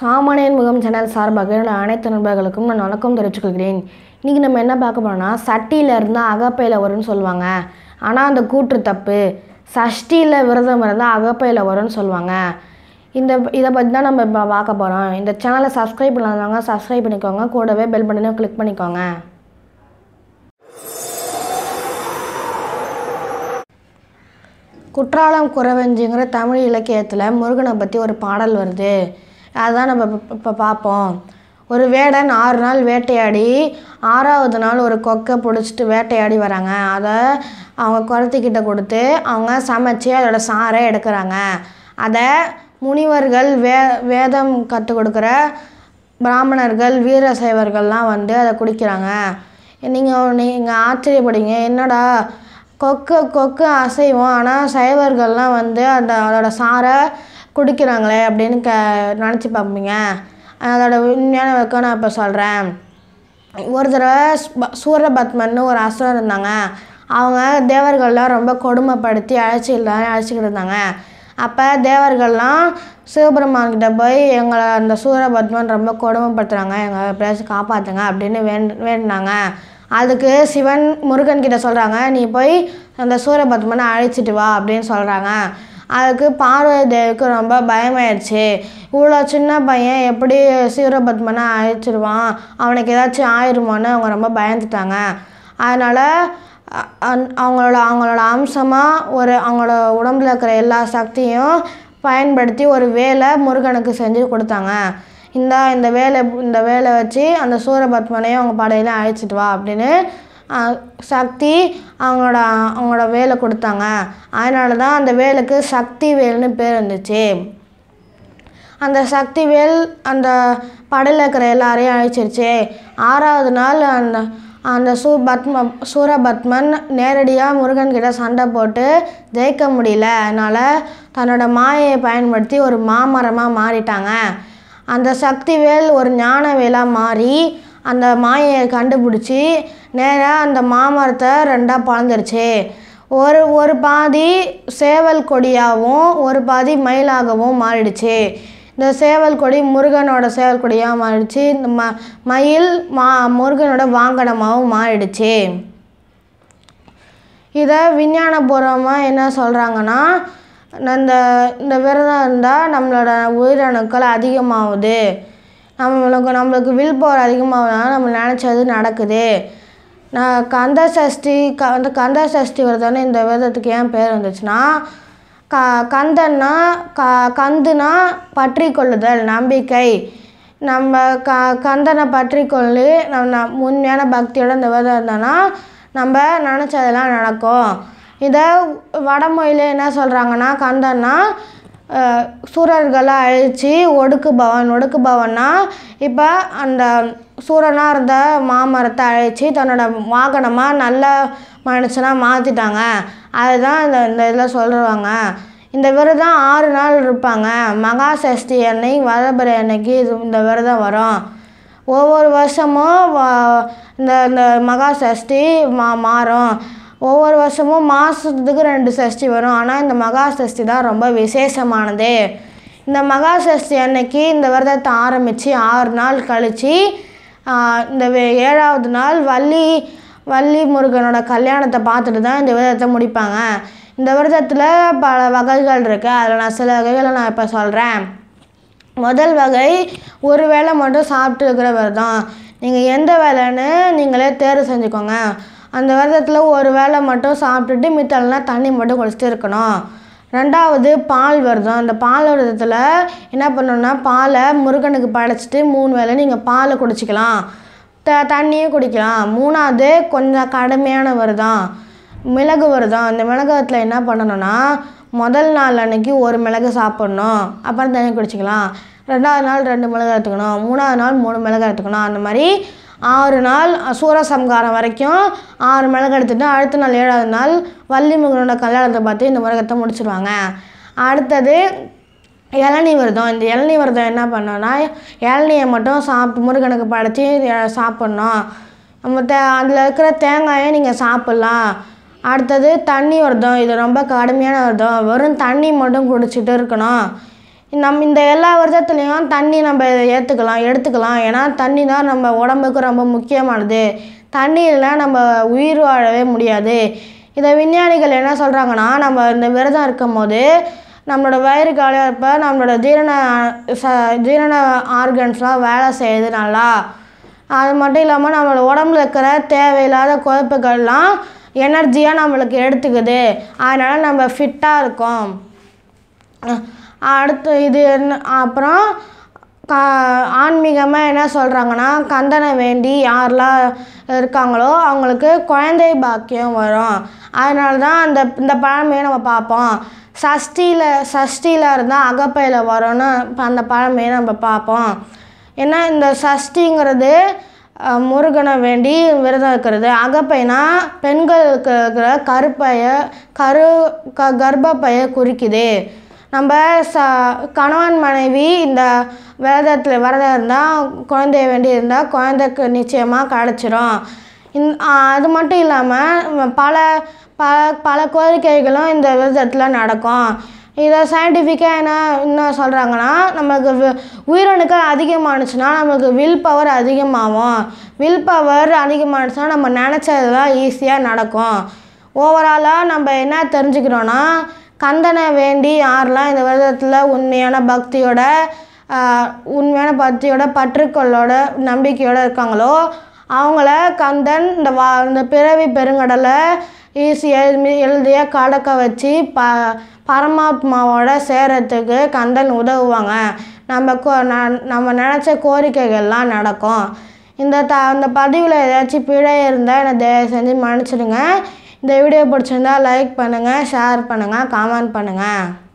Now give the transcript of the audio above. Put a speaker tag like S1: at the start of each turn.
S1: சாமானியன் முகம் சேனல் சார்பாக அனைத்து நண்பர்களுக்கும் நான் வணக்கம் தெரிவிச்சுக்கொள்கிறேன் இன்றைக்கி நம்ம என்ன பார்க்க சட்டியில் இருந்தால் அகப்பையில் வரும்னு சொல்லுவாங்க ஆனால் அந்த கூற்று தப்பு சஷ்டியில் விரதம் இருந்தால் அகப்பையில் வரும்னு சொல்லுவாங்க இந்த இதை பற்றி தான் நம்ம இப்போ பார்க்க போகிறோம் இந்த சேனலை சப்ஸ்கிரைப் பண்ணாதவங்க சப்ஸ்கிரைப் பண்ணிக்கோங்க கூடவே பெல் பட்டனை கிளிக் பண்ணிக்கோங்க குற்றாலம் குறவஞ்சிங்கிற தமிழ் இலக்கியத்தில் முருகனை பற்றி ஒரு பாடல் வருது அதுதான் நம்ம இப்போ பார்ப்போம் ஒரு வேடன் ஆறு நாள் வேட்டையாடி ஆறாவது நாள் ஒரு கொக்கை பிடிச்சிட்டு வேட்டையாடி வராங்க அதை அவங்க குரத்திக்கிட்ட கொடுத்து அவங்க சமைச்சு அதோட சாரை எடுக்கிறாங்க அதை முனிவர்கள் வே வேதம் கற்றுக் கொடுக்குற பிராமணர்கள் வீர சைவர்கள்லாம் வந்து அதை குடிக்கிறாங்க நீங்கள் நீங்கள் ஆச்சரியப்படுங்க என்னடா கொக்கு கொக்கு அசைவோம் ஆனால் சைவர்கள்லாம் வந்து அந்த அதோடய சாரை குடிக்கிறாங்களே அப்படின்னு க நினச்சி பார்ப்பீங்க அதோட உண்மையான விளக்கம் நான் இப்போ சொல்கிறேன் ஒரு தடவை சூரபத்மன்னு ஒரு அசுரம் இருந்தாங்க அவங்க தேவர்கள்லாம் ரொம்ப கொடுமைப்படுத்தி அழைச்சி அழைச்சிக்கிட்டு இருந்தாங்க அப்போ தேவர்கள்லாம் சிவபெருமான்கிட்ட போய் எங்களை அந்த சூரபத்மன் ரொம்ப கொடுமைப்படுத்துகிறாங்க எங்கள் எப்படியாச்சும் காப்பாற்றுங்க அப்படின்னு வேண் வேண்டினாங்க அதுக்கு சிவன் முருகன் கிட்டே சொல்கிறாங்க நீ போய் அந்த சூரபத்மனை அழைச்சிட்டு வா அப்படின்னு சொல்கிறாங்க அதுக்கு தேவிக்கு ரொம்ப பயமாயிடுச்சு இவ்வளோ சின்ன பையன் எப்படி சீரபத்மனை அழைச்சிருவான் அவனுக்கு ஏதாச்சும் ஆயிடுமான்னு அவங்க ரொம்ப பயந்துட்டாங்க அதனால் அவங்களோட அவங்களோட அம்சமாக ஒரு அவங்களோட உடம்புல இருக்கிற எல்லா சக்தியும் பயன்படுத்தி ஒரு வேலை முருகனுக்கு செஞ்சு கொடுத்தாங்க இந்த இந்த வேலை இந்த வேலை வச்சு அந்த சூரபத்மனையும் அவங்க படையில அழைச்சிட்டு வா அப்படின்னு சக்தி அவங்களோட அவங்களோட வேலை கொடுத்தாங்க அதனால தான் அந்த வேலுக்கு சக்தி வேல்னு பேர் இருந்துச்சு அந்த சக்தி வேல் அந்த படையில் இருக்கிற எல்லாரையும் அழைச்சிருச்சு ஆறாவது நாள் அந்த அந்த சூபத்ம சூரபத்மன் நேரடியாக முருகன்கிட்ட சண்டை போட்டு ஜெயிக்க முடியல அதனால் தன்னோட மாயையை பயன்படுத்தி ஒரு மாமரமாக மாறிட்டாங்க அந்த சக்தி வேல் ஒரு ஞான வேலாக மாறி அந்த மாயை கண்டுபிடிச்சி நேராக அந்த மாமரத்தை ரெண்டாக பழந்துருச்சு ஒரு ஒரு பாதி சேவல் கொடியாகவும் ஒரு பாதி மயிலாகவும் மாறிடுச்சு இந்த சேவல் கொடி முருகனோட சேவல் கொடியாக மாறிடுச்சு இந்த ம மயில் மா முருகனோட வாங்கனமாகவும் மாறிடுச்சு இதை விஞ்ஞானபூர்வமாக என்ன சொல்கிறாங்கன்னா இந்த இந்த விரதம் இருந்தால் நம்மளோட உயிரணுக்கள் அதிகமாகுது நம்மளுக்கு நம்மளுக்கு வில் பவர் அதிகமாகனால நம்ம நினச்சது நடக்குது நான் கந்த சஷ்டி க வந்து கந்த சஷ்டி விரதம்னு இந்த விரதத்துக்கு ஏன் பேர் வந்துச்சுன்னா க கந்தன்னா க கந்துனா பற்றி கொள்ளுதல் நம்பிக்கை நம்ம க கந்தனை பற்றி நம் நம்ம உண்மையான பக்தியோட இந்த விரதம் இருந்தோன்னா நம்ம நினச்சதெல்லாம் நடக்கும் இதை வடமொழியில் என்ன சொல்கிறாங்கன்னா கந்தன்னா சூரர்களை அழித்து ஒடுக்கு பவன் ஒடுக்கு பவன்னா இப்போ அந்த சூரனாக இருந்த மாமரத்தை அழித்து தன்னோட வாகனமாக நல்ல மனுஷனாக மாற்றிட்டாங்க அதுதான் இந்த இந்த இதில் சொல்கிறாங்க இந்த விரதம் ஆறு நாள் இருப்பாங்க மகா சஷ்டி அன்னைக்கு வரபுரை அன்னைக்கு இது இந்த விரதம் வரும் ஒவ்வொரு வருஷமும் இந்த இந்த மகா சஷ்டி மா மாறும் ஒவ்வொரு வருஷமும் மாதத்துக்கு ரெண்டு சஷ்டி வரும் ஆனால் இந்த மகா சஷ்டி தான் ரொம்ப விசேஷமானது இந்த மகா சஷ்டி அன்னைக்கு இந்த விரதத்தை ஆரம்பித்து ஆறு நாள் கழித்து இந்த ஏழாவது நாள் வள்ளி வள்ளி முருகனோட கல்யாணத்தை பார்த்துட்டு தான் இந்த விரதத்தை முடிப்பாங்க இந்த விரதத்தில் பல வகைகள் இருக்குது அதில் நான் சில வகைகளை நான் இப்போ சொல்கிறேன் முதல் வகை ஒரு வேளை மட்டும் சாப்பிட்டு இருக்கிற விரதம் நீங்கள் எந்த வேலைன்னு நீங்களே தேர்வு செஞ்சுக்கோங்க அந்த விரதத்தில் ஒரு வேளை மட்டும் சாப்பிட்டுட்டு மித்தலாம் தண்ணி மட்டும் குடிச்சிட்டு இருக்கணும் ரெண்டாவது பால் விரதம் அந்த பால் விரதத்தில் என்ன பண்ணணும்னா பாலை முருகனுக்கு படைச்சிட்டு மூணு வேளை நீங்கள் பாலை குடிச்சிக்கலாம் த தண்ணியும் குடிக்கலாம் மூணாவது கொஞ்சம் கடுமையான விரதம் மிளகு விரதம் அந்த மிளகத்தில் என்ன பண்ணணும்னா முதல் நாள் அன்னைக்கு ஒரு மிளகு சாப்பிட்ணும் அப்புறம் தண்ணி குடிச்சிக்கலாம் ரெண்டாவது நாள் ரெண்டு மிளகு எடுத்துக்கணும் மூணாவது நாள் மூணு மிளகு எடுத்துக்கணும் அந்த மாதிரி ஆறு நாள் சூரசம்காரம் வரைக்கும் ஆறு மிளகு எடுத்துகிட்டு அடுத்த நாள் ஏழாவது நாள் வள்ளி முகனோட கல்யாணத்தை பார்த்து இந்த உரகத்தை முடிச்சிருவாங்க அடுத்தது இளநீ விரதம் இந்த இளநீ விரதம் என்ன பண்ணோன்னா இளநியை மட்டும் சாப்பிட்டு முருகனுக்கு படைச்சி சாப்பிட்ணும் மற்ற அதில் இருக்கிற தேங்காயை நீங்கள் சாப்பிட்லாம் அடுத்தது தண்ணி விரதம் இது ரொம்ப கடுமையான விரதம் வெறும் தண்ணி மட்டும் குடிச்சிட்டு இருக்கணும் நம் இந்த எல்லா வருஷத்துலேயும் தண்ணி நம்ம ஏற்றுக்கலாம் எடுத்துக்கலாம் ஏன்னா தண்ணி தான் நம்ம உடம்புக்கு ரொம்ப முக்கியமானது தண்ணி இல்லைனா நம்ம உயிர் வாழவே முடியாது இதை விஞ்ஞானிகள் என்ன சொல்கிறாங்கன்னா நம்ம இந்த விரதம் இருக்கும் போது நம்மளோட வயிறு காலியாக நம்மளோட ஜீரண ச ஜீரண ஆர்கன்ஸ்லாம் வேலை செய்யுது நல்லா அது மட்டும் இல்லாமல் நம்மளோட உடம்புல இருக்கிற தேவையில்லாத கொழுப்புகள்லாம் எனர்ஜியாக நம்மளுக்கு எடுத்துக்குது அதனால் நம்ம ஃபிட்டாக இருக்கோம் அடுத்து இது என்ன அப்புறம் கா ஆன்மீகமாக என்ன சொல்கிறாங்கன்னா கந்தனை வேண்டி யாரெலாம் இருக்காங்களோ அவங்களுக்கு குழந்தை பாக்கியம் வரும் அதனால தான் அந்த இந்த பழமையை நம்ம பார்ப்போம் சஷ்டியில் சஷ்டியில் இருந்தால் அகப்பையில் வரும்னு அந்த பழமையை நம்ம பார்ப்போம் ஏன்னா இந்த சஷ்டிங்கிறது முருகனை வேண்டி விரதம் இருக்கிறது அகப்பைனா பெண்களுக்கு இருக்கிற கருப்பையை கரு க கர்ப்பப்பையை குறிக்குது நம்ம ச கணவன் மனைவி இந்த விரதத்தில் விரதம் இருந்தால் குழந்தைய வேண்டி இருந்தால் குழந்தைக்கு நிச்சயமாக கிடச்சிரும் இந் அது மட்டும் இல்லாமல் பல பல பல கோரிக்கைகளும் இந்த விரதத்தில் நடக்கும் இதை சயின்டிஃபிக்காக என்ன என்ன சொல்கிறாங்கன்னா நம்மளுக்கு உயிரணுக்கள் அதிகமானுச்சுன்னா நம்மளுக்கு வில் பவர் அதிகமாகும் வில் பவர் அதிகமானுச்சுன்னா நம்ம நினச்சதுலாம் ஈஸியாக நடக்கும் ஓவராலாக நம்ம என்ன தெரிஞ்சுக்கிறோன்னா கந்தனை வேண்டி யாரெல்லாம் இந்த விரதத்தில் உண்மையான பக்தியோட உண்மையான பக்தியோட பற்றுக்கொள்ளோட நம்பிக்கையோடு இருக்காங்களோ அவங்கள கந்தன் இந்த வா இந்த பிறவி பெருங்கடலை ஈஸியாக எழுதியாக கடக்க வச்சு ப பரமாத்மாவோட சேரத்துக்கு கந்தன் உதவுவாங்க நம்ம கோ நம்ம நினச்ச கோரிக்கைகள்லாம் நடக்கும் இந்த த அந்த பதிவில் ஏதாச்சும் பிழை இருந்தால் என்னை தயவு செஞ்சு மன்னிச்சிடுங்க இந்த வீடியோ பிடிச்சிருந்தால் லைக் பண்ணுங்கள் ஷேர் பண்ணுங்கள் காமெண்ட் பண்ணுங்கள்